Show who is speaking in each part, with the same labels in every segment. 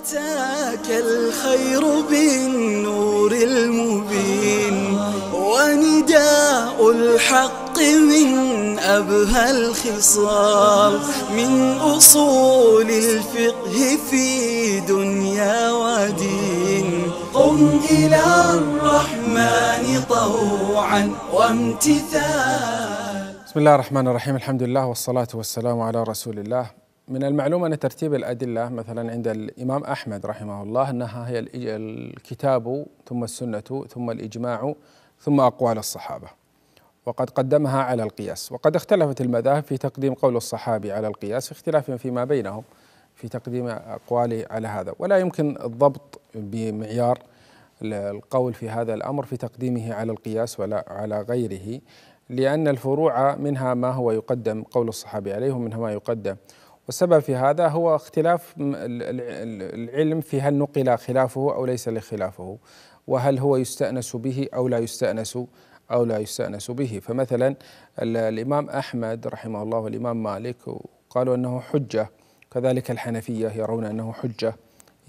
Speaker 1: أتاك الخير بالنور المبين ونداء الحق من أبهى الخصال من أصول الفقه في دنيا ودين قم إلى الرحمن طوعا وامتثال بسم الله الرحمن الرحيم الحمد لله والصلاة والسلام على رسول الله من المعلوم أن ترتيب الأدلة مثلا عند الإمام أحمد رحمه الله أنها هي الكتاب ثم السنة ثم الإجماع ثم أقوال الصحابة وقد قدمها على القياس وقد اختلفت المذاهب في تقديم قول الصحابي على القياس اختلاف فيما بينهم في تقديم أقوالي على هذا ولا يمكن الضبط بمعيار القول في هذا الأمر في تقديمه على القياس ولا على غيره لأن الفروع منها ما هو يقدم قول الصحابي عليه ومنها ما يقدم والسبب في هذا هو اختلاف العلم في هل نقل خلافه أو ليس لخلافه وهل هو يستأنس به أو لا يستأنس أو لا يستأنس به فمثلا الإمام أحمد رحمه الله والإمام مالك قالوا أنه حجة كذلك الحنفية يرون أنه حجة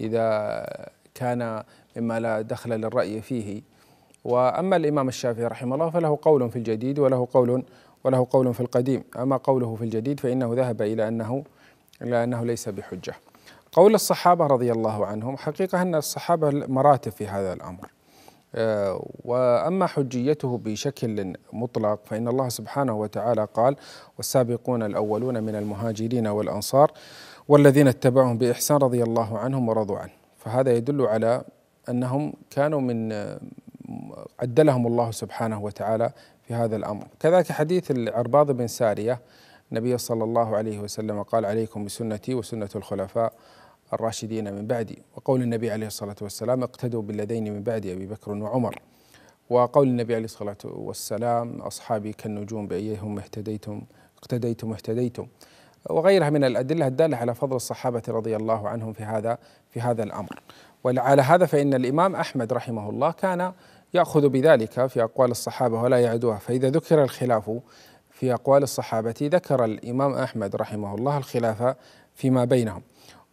Speaker 1: إذا كان مما لا دخل للرأي فيه وأما الإمام الشافعي رحمه الله فله قول في الجديد وله قول وله قول في القديم أما قوله في الجديد فإنه ذهب إلى أنه إلا أنه ليس بحجة قول الصحابة رضي الله عنهم حقيقة أن الصحابة مراتب في هذا الأمر آه، وأما حجيته بشكل مطلق فإن الله سبحانه وتعالى قال والسابقون الأولون من المهاجرين والأنصار والذين اتبعهم بإحسان رضي الله عنهم ورضوا عنه فهذا يدل على أنهم كانوا من عدلهم الله سبحانه وتعالى في هذا الأمر كذلك حديث العرباض بن سارية النبي صلى الله عليه وسلم قال عليكم بسنتي وسنة الخلفاء الراشدين من بعدي وقول النبي عليه الصلاة والسلام اقتدوا بالذين من بعدي أبي بكر وعمر وقول النبي عليه الصلاة والسلام أصحابي كالنجوم بأيهم اهتديتم اقتديتم اهتديتم وغيرها من الأدلة الدالة على فضل الصحابة رضي الله عنهم في هذا في هذا الأمر وعلى هذا فإن الإمام أحمد رحمه الله كان يأخذ بذلك في أقوال الصحابة ولا يعدوها فإذا ذكر الخلاف في أقوال الصحابة ذكر الإمام أحمد رحمه الله الخلاف فيما بينهم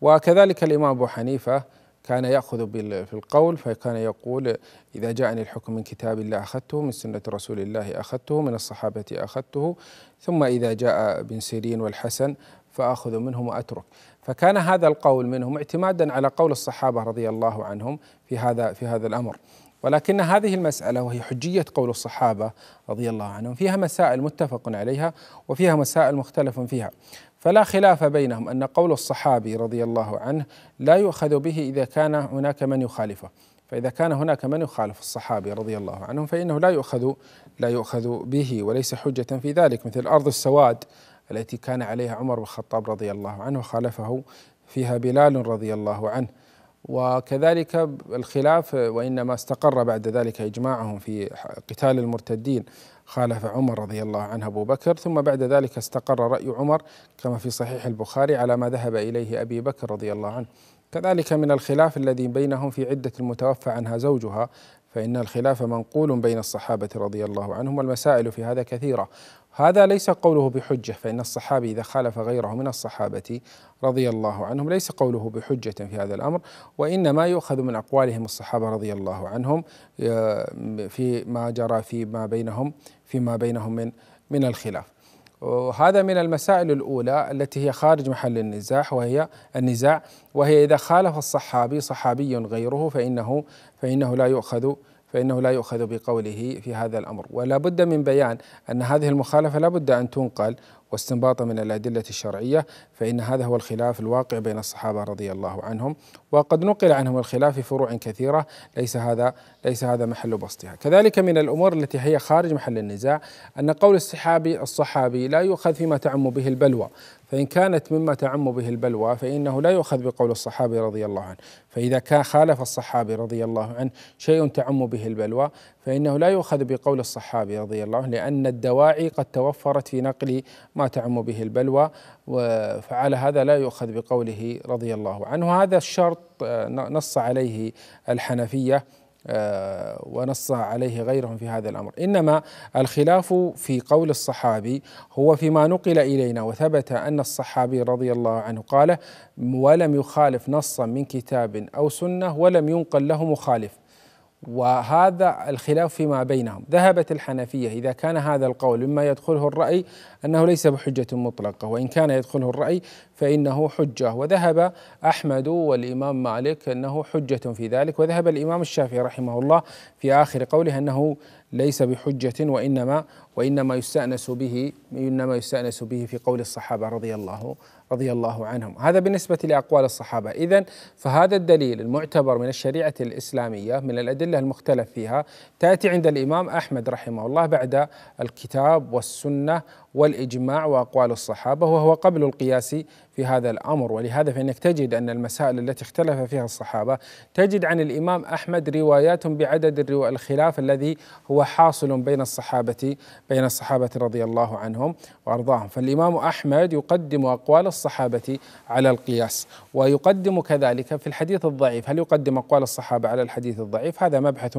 Speaker 1: وكذلك الإمام أبو حنيفة كان يأخذ في القول فكان يقول إذا جاءني الحكم من كتاب الله أخذته من سنة رسول الله أخذته من الصحابة أخذته ثم إذا جاء بن سيرين والحسن فآخذ منهم وأترك فكان هذا القول منهم اعتمادا على قول الصحابة رضي الله عنهم في هذا في هذا الأمر ولكن هذه المسألة وهي حجية قول الصحابة رضي الله عنهم فيها مسائل متفق عليها وفيها مسائل مختلف فيها فلا خلاف بينهم أن قول الصحابي رضي الله عنه لا يؤخذ به إذا كان هناك من يخالفه فإذا كان هناك من يخالف الصحابي رضي الله عنهم فإنه لا يؤخذ لا يؤخذ به وليس حجة في ذلك مثل أرض السواد التي كان عليها عمر بن الخطاب رضي الله عنه وخالفه فيها بلال رضي الله عنه وكذلك الخلاف وانما استقر بعد ذلك اجماعهم في قتال المرتدين خالف عمر رضي الله عنه ابو بكر ثم بعد ذلك استقر راي عمر كما في صحيح البخاري على ما ذهب اليه ابي بكر رضي الله عنه كذلك من الخلاف الذي بينهم في عده المتوفى عنها زوجها فإن الخلاف منقول بين الصحابة رضي الله عنهم والمسائل في هذا كثيرة هذا ليس قوله بحجة فإن الصحابي إذا خالف غيره من الصحابة رضي الله عنهم ليس قوله بحجة في هذا الأمر وإنما يؤخذ من أقوالهم الصحابة رضي الله عنهم آه، في ما جرى فيما بينهم فيما بينهم من من الخلاف هذا من المسائل الأولى التي هي خارج محل النزاع وهي النزاع وهي إذا خالف الصحابي صحابي غيره فإنه فإنه لا يؤخذ فإنه لا يؤخذ بقوله في هذا الأمر ولا بد من بيان أن هذه المخالفة لا بد أن تنقل واستنباطا من الأدلة الشرعية فإن هذا هو الخلاف الواقع بين الصحابة رضي الله عنهم وقد نقل عنهم الخلاف في فروع كثيرة ليس هذا ليس هذا محل بسطها كذلك من الأمور التي هي خارج محل النزاع أن قول الصحابي الصحابي لا يؤخذ فيما تعم به البلوى فإن كانت مما تعم به البلوى فإنه لا يؤخذ بقول الصحابي رضي الله عنه فإذا كان خالف الصحابي رضي الله عنه شيء تعم به البلوى فإنه لا يؤخذ بقول الصحابي رضي الله عنه لأن الدواعي قد توفرت في نقل ما تعم به البلوى فعلى هذا لا يؤخذ بقوله رضي الله عنه هذا الشرط آه، نص عليه الحنفية آه، ونص عليه غيرهم في هذا الامر، انما الخلاف في قول الصحابي هو فيما نقل الينا وثبت ان الصحابي رضي الله عنه قال: ولم يخالف نصا من كتاب او سنه ولم ينقل له مخالف، وهذا الخلاف فيما بينهم ذهبت الحنفية إذا كان هذا القول مما يدخله الرأي أنه ليس بحجة مطلقة وإن كان يدخله الرأي فإنه حجة وذهب أحمد والإمام مالك أنه حجة في ذلك وذهب الإمام الشافعي رحمه الله في آخر قوله أنه ليس بحجة وإنما وإنما يستأنس به إنما يستأنس به في قول الصحابة رضي الله رضي الله عنهم هذا بالنسبة لأقوال الصحابة إذا فهذا الدليل المعتبر من الشريعة الإسلامية من الأدلة المختلف فيها تأتي عند الإمام أحمد رحمه الله بعد الكتاب والسنة والإجماع وأقوال الصحابة وهو قبل القياس في هذا الأمر ولهذا فإنك تجد أن المسائل التي اختلف فيها الصحابة تجد عن الإمام أحمد روايات بعدد الخلاف الذي هو حاصل بين الصحابة بين الصحابة رضي الله عنهم وأرضاهم فالإمام أحمد يقدم أقوال الصحابة على القياس ويقدم كذلك في الحديث الضعيف هل يقدم أقوال الصحابة على الحديث الضعيف هذا مبحث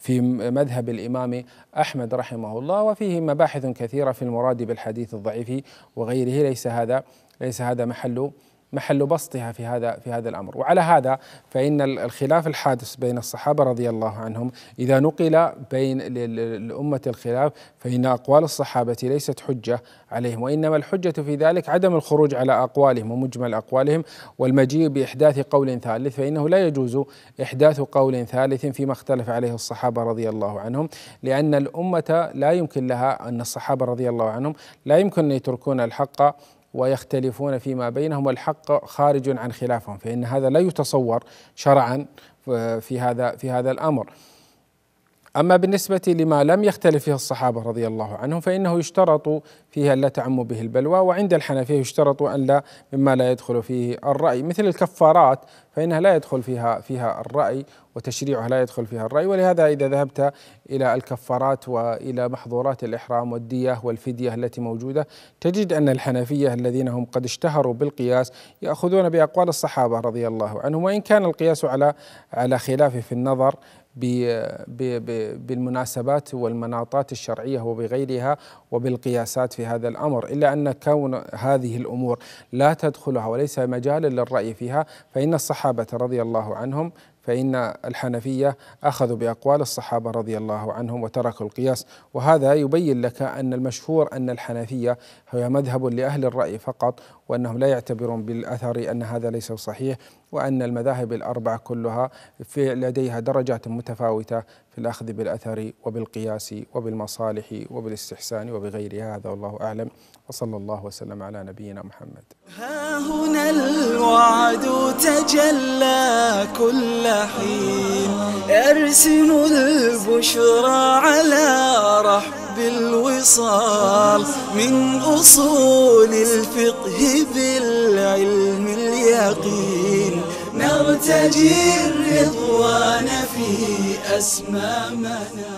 Speaker 1: في مذهب الإمام أحمد رحمه الله وفيه مباحث كثيرة في المراد بالحديث الضعيف وغيره ليس هذا ليس هذا محل محل بسطها في هذا في هذا الامر، وعلى هذا فان الخلاف الحادث بين الصحابه رضي الله عنهم اذا نقل بين الامه الخلاف فان اقوال الصحابه ليست حجه عليهم، وانما الحجه في ذلك عدم الخروج على اقوالهم ومجمل اقوالهم والمجيء باحداث قول ثالث فانه لا يجوز احداث قول ثالث فيما اختلف عليه الصحابه رضي الله عنهم، لان الامه لا يمكن لها ان الصحابه رضي الله عنهم لا يمكن ان يتركون الحق ويختلفون فيما بينهم والحق خارج عن خلافهم فإن هذا لا يتصور شرعا آه، في هذا في هذا الأمر أما بالنسبة لما لم يختلف فيه الصحابة رضي الله عنهم فإنه يشترط فيها أن لا تعم به البلوى وعند الحنفية يشترط أن لا مما لا يدخل فيه الرأي مثل الكفارات فإنها لا يدخل فيها فيها الرأي وتشريعها لا يدخل فيها الرأي ولهذا إذا ذهبت إلى الكفارات وإلى محظورات الإحرام والدية والفدية التي موجودة تجد أن الحنفية الذين هم قد اشتهروا بالقياس يأخذون بأقوال الصحابة رضي الله عنهم وإن كان القياس على على خلاف في النظر بالمناسبات والمناطات الشرعية وبغيرها وبالقياسات في هذا الأمر إلا أن كون هذه الأمور لا تدخلها وليس مجال للرأي فيها فإن الصحابة رضي الله عنهم فإن الحنفية أخذوا بأقوال الصحابة رضي الله عنهم وتركوا القياس وهذا يبين لك أن المشهور أن الحنفية هي مذهب لأهل الرأي فقط وأنهم لا يعتبرون بالأثر أن هذا ليس صحيح وأن المذاهب الأربع كلها في لديها درجات متفاوتة في الأخذ بالأثر وبالقياس وبالمصالح وبالاستحسان وبغير هذا والله أعلم وصلى الله وسلم على نبينا محمد ها هنا الوعد تجلى كل حين أرسم البشرى على رحب الوصال من أصول الفقه بالعلم اليقين تجري الرضوان في أسمامنا